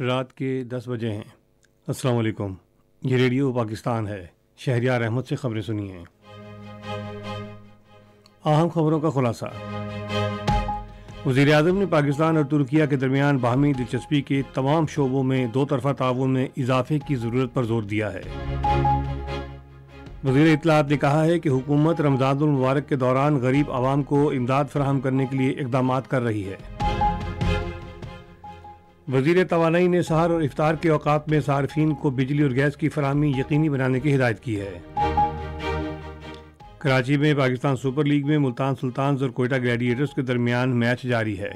रात के दस बजे हैं अस्सलाम वालेकुम ये रेडियो पाकिस्तान है शहरियार अहमद से खबरें सुनिए अहम खबरों का खुलासा वजीर अजम ने पाकिस्तान और तुर्किया के दरमियान बाहमी दिलचस्पी के तमाम शोबों में दो तरफा ताउन में इजाफे की ज़रूरत पर जोर दिया है वजीर इतलात ने कहा है कि हुकूमत रमज़ानमबारक के दौरान गरीब आवाम को इमदाद फराहम करने के लिए इकदाम कर रही है वजीर तोानाई ने सहार और इफ्तार के अवकात में सार्फिन को बिजली और गैस की फरहमी यकीनी बनाने की हिदायत की है कराची में पाकिस्तान सुपर लीग में मुल्तान सुल्तान और कोयटा ग्लैडिएटर्स के दरमियान मैच जारी है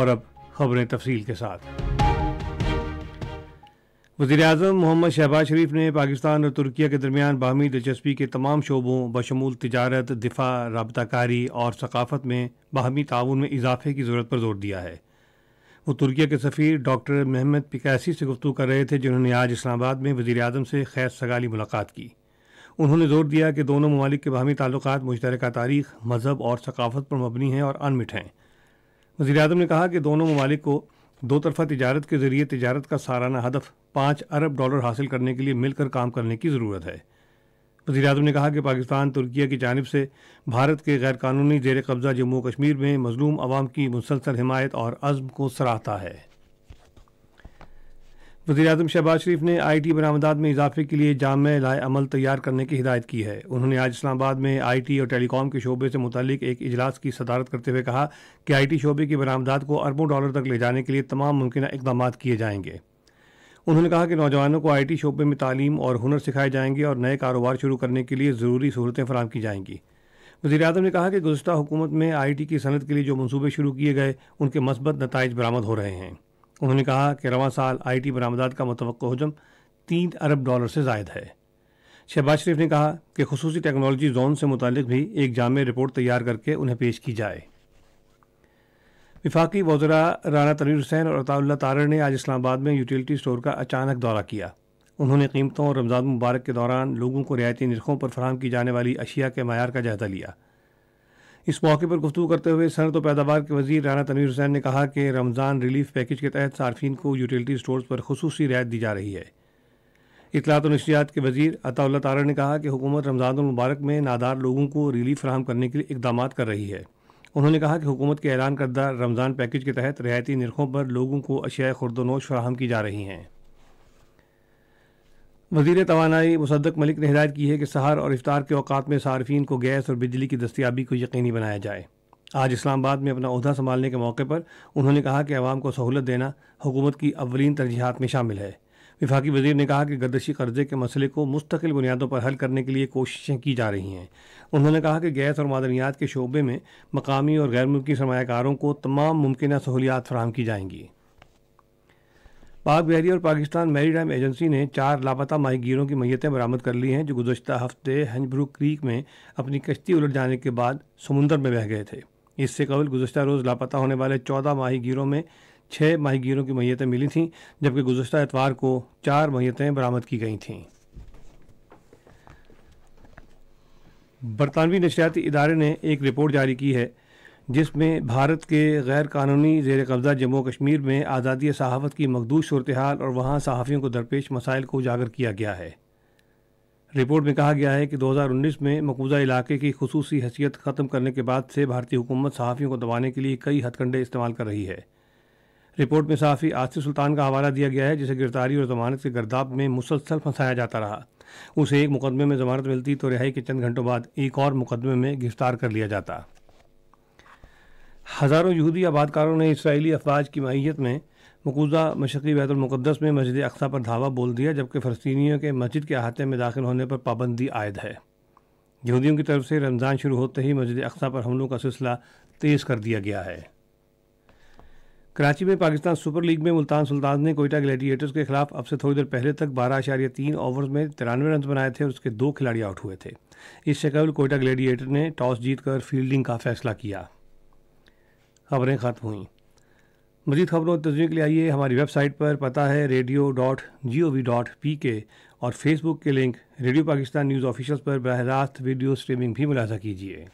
और अब खबरें तफसील के साथ वजी अजम मोहम्मद शहबाज शरीफ ने पाकिस्तान और तुर्किया के दरमियान बाहमी दिलचस्पी के तमाम शोबों बशमूल तजारत दिफा रबताकारी और सकाफत में बाहमी ताउन में इजाफे की ज़रूरत पर जोर दिया है वो तुर्किया के सफ़ीर डॉक्टर महमद पिकैसी से गुफ्तू कर रहे थे जिन्होंने आज इस्लामाबाद में वजी अजम से खैर सगाली मुलाकात की उन्होंने जोर दिया कि दोनों ममालिक के बाहमी ताल्लुक मुश्तर तारीख मजहब और सकाफत पर मबनी हैं और अनमिट हैं वजी अजम ने कहा कि दोनों ममालिक को दो तरफा तजारत के जरिए तजारत का सालाना हदफ पाँच अरब डॉलर हासिल करने के लिए मिलकर काम करने की ज़रूरत है वजी अजम ने कहा कि पाकिस्तान तुर्किया की जानब से भारत के गैर कानूनी जेर कब्ज़ा जम्मू कश्मीर में मजलूम आवाम की मुसलसल हमायत और अज़म को सराहता है वजी अजम शहबाज शरीफ ने आई टी बरामदात में इजाफे के लिए जाम लाए अमल तैयार करने की हिदायत की है उन्होंने आज इस्लामाबाद में आई टी और टेलीकॉम के शोबे से मुतलिक एक अजलास की सदारत करते हुए कहा कि आई टी शोबे की बरामदात को अरबों डॉलर तक ले जाने के लिए तमाम मुमकिन इकदाम किए जाएंगे उन्होंने कहा कि नौजवानों को आई टी शोबे में तालीम और हुनर सिखाए जाएंगे और नए कारोबार शुरू करने के लिए ज़रूरी सहूलतें फराम की जाएंगी वजी अजम ने कहा कि गुजशत हुकूमत में आई टी की सनत के लिए जो मनसूबे शुरू किए गए उनके मस्बत नतज बरामद हो रहे हैं उन्होंने कहा कि रवा साल आई टी बरामदाद का मतव हजम तीन अरब डॉलर से जायद है शहबाज शरीफ ने कहा कि खसूस टेक्नोलॉजी जोन से मुतक भी एक जाम रिपोर्ट तैयार करके उन्हें पेश की जाए विफाकी वजरा राना तनवीर हुसैन और अताउल्ला तारर ने आज इस्लामाबाद में यूटिलिटी स्टोर का अचानक दौरा किया उन्होंने कीमतों और रमज़ान मुबारक के दौरान लोगों को रियायती नरखों पर फराम की जाने वाली अशिया के मैार का जायजा लिया इस मौके पर गुफ्तू करते हुए सनत पैदावार के वजीर राना तनवीर हुसैन ने कहा कि रमज़ान रिलीफ पैकेज के तहत सार्फिन को यूटिलिटी स्टोर पर खसूस रियायत दी जा रही है इतलात नशियात के वजीर अताउल्ला तारा ने कहा कि हुकूमत रमज़ानमबारक में नादार लोगों को रिलीफ फ्राहम करने के लिए इकदाम कर रही है उन्होंने कहा कि हुकूमत के ऐलान करदा रमज़ान पैकेज के तहत रियायती नरखों पर लोगों को अशिया खुर्दोनोश फ्राहम की जा रही हैं वजीर तोानाई मुसदक मलिक ने हिदायत की है कि सहार और इफ्तार के अवकात में सार्फिन को गैस और बिजली की दस्तियाबी को यकीनी बनाया जाए आज इस्लामाबाद में अपना अहदा संभालने के मौके पर उन्होंने कहा कि अवाम को सहूलत देना हुकूमत की अवलिन तरजीहत में शामिल है विफाकी वजीर ने कहा कि गर्दशी कर्जे के मसले को मुस्तकिल बुनियादों पर हल करने के लिए कोशिशें की जा रही हैं उन्होंने कहा कि गैस और मादनियात के शोबे में मकामी और गैर मुल्की सरमाकारों को तमाम मुमकिन सहूलियात फराम की जाएंगी पाक बहरी और पाकिस्तान मेरी टाइम एजेंसी ने चार लापता माहीगीरों की मैतें बरामद कर ली हैं जो गुजशत हफ्ते हंजब्रू क्रीक में अपनी कश्ती उलट जाने के बाद समुंदर में बह गए थे इससे कबल गुजशत रोज़ लापता होने वाले चौदह माहीगीरों में छः माहीगीरों की मैतें मिली थीं जबकि गुजशत एतवार को चार मैतें बरामद की गई थीं बरतानवी नशियाती इदारे ने एक रिपोर्ट जारी की है जिसमें भारत के गैर कानूनी जेर कब्ज़ा जम्मू कश्मीर में आज़ादी सहाफ़त की मखदूस सूरत हाल और वहाँ सहाफ़ियों को दरपेश मसाइल को उजागर किया गया है रिपोर्ट में कहा गया है कि 2019 में मकबूजा इलाके की खसूस हैसियत ख़त्म करने के बाद से भारतीय हुकूमत सहाफ़ियों को दबाने के लिए कई हथकंडे इस्तेमाल कर रही है रिपोर्ट में सहाफ़ी आसिफ सुल्तान का हवाला दिया गया है जिसे गिरफ्तारी और जमानत के गर्दाब में मुसलसल फंसाया जाता रहा उसे एक मुकदमे में जमानत मिलती तो रिहाई के चंद घंटों बाद एक और मुकदमे में गिरफ्तार कर लिया जाता हज़ारों यहूदी आबादकारों ने इसराइली अफवाज की माहियत में मकूजा मशरक़ी बैतुलमक़दस में मस्जिद अक्सा पर धावा बोल दिया जबकि फ़लस्तियों के मस्जिद के अहाते में दाखिल होने पर पाबंदी आयद है यहूदियों की तरफ से रमज़ान शुरू होते ही मस्जिद अक्सा पर हमलों का सिलसिला तेज़ कर दिया गया है कराची में पाकिस्तान सुपर लीग में मुल्तान सुल्तान ने कोयटा ग्लेडिएटर्स के खिलाफ अब से थोड़ी देर पहले तक बारह आशारिया तीन ओवर्स में तिरानवे रन बनाए थे और उसके दो खिलाड़ी आउट हुए थे इससे कबल कोयटा ग्लैडिएटर ने टॉस जीतकर फील्डिंग का फैसला किया खबरें ख़त्म हुई मजीद खबरों और के लिए आइए हमारी वेबसाइट पर पता है radio dot G O V dot P K और फेसबुक के link radio Pakistan news official पर बरह रास्त वीडियो स्ट्रीमिंग भी मुलाजा कीजिए